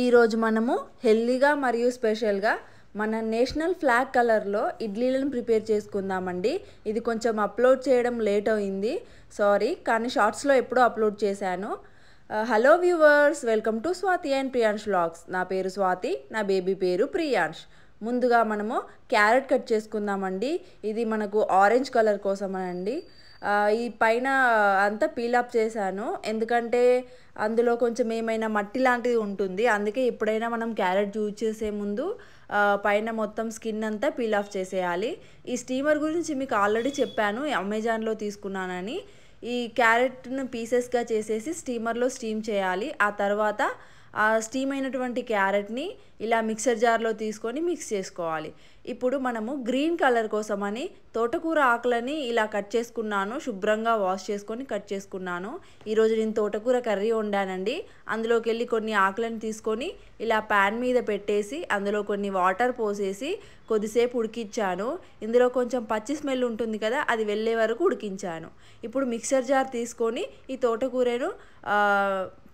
ఈరోజు మనము హెల్దీగా మరియు స్పెషల్గా మన నేషనల్ ఫ్లాగ్ కలర్లో ఇడ్లీలను ప్రిపేర్ చేసుకుందామండి ఇది కొంచెం అప్లోడ్ చేయడం లేట్ అయింది సారీ కానీ షార్ట్స్లో ఎప్పుడో అప్లోడ్ చేశాను hello viewers welcome to Swathi and Priyansh vlogs నా పేరు స్వాతి నా బేబీ పేరు ప్రియాంష్ ముందుగా మనము క్యారెట్ కట్ చేసుకుందామండి ఇది మనకు ఆరెంజ్ కలర్ కోసం అండి ఈ పైన అంతా పీలప్ చేశాను ఎందుకంటే అందులో కొంచెం ఏమైనా మట్టి లాంటిది ఉంటుంది అందుకే ఎప్పుడైనా మనం క్యారెట్ యూజ్ చేసే ముందు పైన మొత్తం స్కిన్ అంతా పీల్ ఆఫ్ చేసేయాలి ఈ స్టీమర్ గురించి మీకు ఆల్రెడీ చెప్పాను అమెజాన్లో తీసుకున్నానని ఈ క్యారెట్ను పీసెస్గా చేసేసి స్టీమర్లో స్టీమ్ చేయాలి ఆ తర్వాత ఆ స్టీమ్ అయినటువంటి క్యారెట్ని ఇలా మిక్సర్ జార్లో తీసుకొని మిక్స్ చేసుకోవాలి ఇప్పుడు మనము గ్రీన్ కలర్ కోసమని తోటకూర ఆకులని ఇలా కట్ చేసుకున్నాను శుభ్రంగా వాష్ చేసుకొని కట్ చేసుకున్నాను ఈరోజు నేను తోటకూర కర్రీ వండానండి అందులోకి వెళ్ళి కొన్ని ఆకులను తీసుకొని ఇలా ప్యాన్ మీద పెట్టేసి అందులో కొన్ని వాటర్ పోసేసి కొద్దిసేపు ఉడికించాను ఇందులో కొంచెం పచ్చి స్మెల్ ఉంటుంది కదా అది వెళ్ళే వరకు ఉడికించాను ఇప్పుడు మిక్సర్ జార్ తీసుకొని ఈ తోటకూరను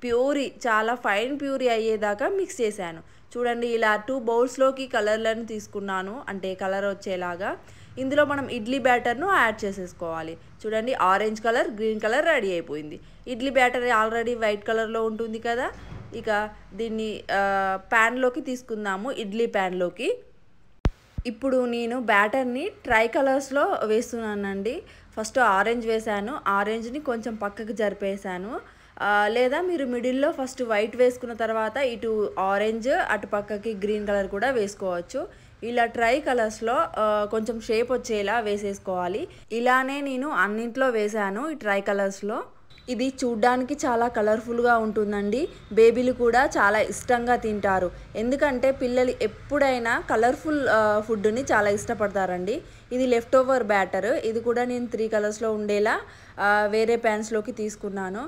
ప్యూరీ చాలా ఫైన్ ప్యూరీ అయ్యేదాకా మిక్స్ చేశాను చూడండి ఇలా టూ బౌల్స్లోకి కలర్లను తీసుకున్నాను అంటే కలర్ వచ్చేలాగా ఇందులో మనం ఇడ్లీ బ్యాటర్ను యాడ్ చేసేసుకోవాలి చూడండి orange colour green colour ready అయిపోయింది ఇడ్లీ బ్యాటర్ ఆల్రెడీ వైట్ కలర్లో ఉంటుంది కదా ఇక దీన్ని ప్యాన్లోకి తీసుకుందాము ఇడ్లీ ప్యాన్లోకి ఇప్పుడు నేను బ్యాటర్ని ట్రై కలర్స్లో వేస్తున్నానండి ఫస్ట్ ఆరెంజ్ వేశాను ఆరెంజ్ని కొంచెం పక్కకు జరిపేశాను లేదా మీరు మిడిల్లో ఫస్ట్ వైట్ వేసుకున్న తర్వాత ఇటు ఆరెంజ్ అటు పక్కకి గ్రీన్ కలర్ కూడా వేసుకోవచ్చు ఇలా ట్రై కలర్స్లో కొంచెం షేప్ వచ్చేలా వేసేసుకోవాలి ఇలానే నేను అన్నింట్లో వేశాను ఈ ట్రై కలర్స్లో ఇది చూడ్డానికి చాలా కలర్ఫుల్గా ఉంటుందండి బేబీలు కూడా చాలా ఇష్టంగా తింటారు ఎందుకంటే పిల్లలు ఎప్పుడైనా కలర్ఫుల్ ఫుడ్ని చాలా ఇష్టపడతారండి ఇది లెఫ్ట్ ఓవర్ బ్యాటర్ ఇది కూడా నేను త్రీ కలర్స్లో ఉండేలా వేరే ప్యాన్స్లోకి తీసుకున్నాను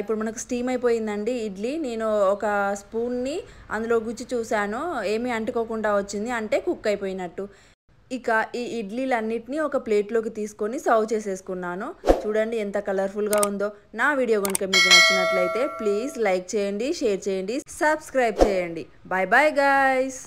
ఇప్పుడు మనకు స్టీమ్ అయిపోయిందండి ఇడ్లీ నేను ఒక స్పూన్ని అందులో గుచ్చి చూశాను ఏమీ అంటుకోకుండా వచ్చింది అంటే కుక్ అయిపోయినట్టు ఇక ఈ ఇడ్లీలన్నిటినీ ఒక ప్లేట్లోకి తీసుకొని సర్వ్ చేసేసుకున్నాను చూడండి ఎంత కలర్ఫుల్గా ఉందో నా వీడియో కనుక మీకు నచ్చినట్లయితే ప్లీజ్ లైక్ చేయండి షేర్ చేయండి సబ్స్క్రైబ్ చేయండి బాయ్ బాయ్ గాయస్